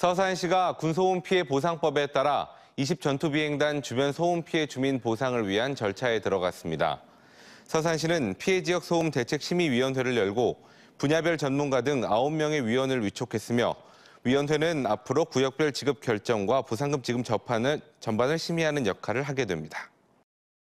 서산현 씨가 군소음 피해 보상법에 따라 20전투비행단 주변 소음 피해 주민 보상을 위한 절차에 들어갔습니다. 서산 시는 피해 지역 소음 대책 심의위원회를 열고 분야별 전문가 등 9명의 위원을 위촉했으며 위원회는 앞으로 구역별 지급 결정과 보상금 지급 전반을 심의하는 역할을 하게 됩니다.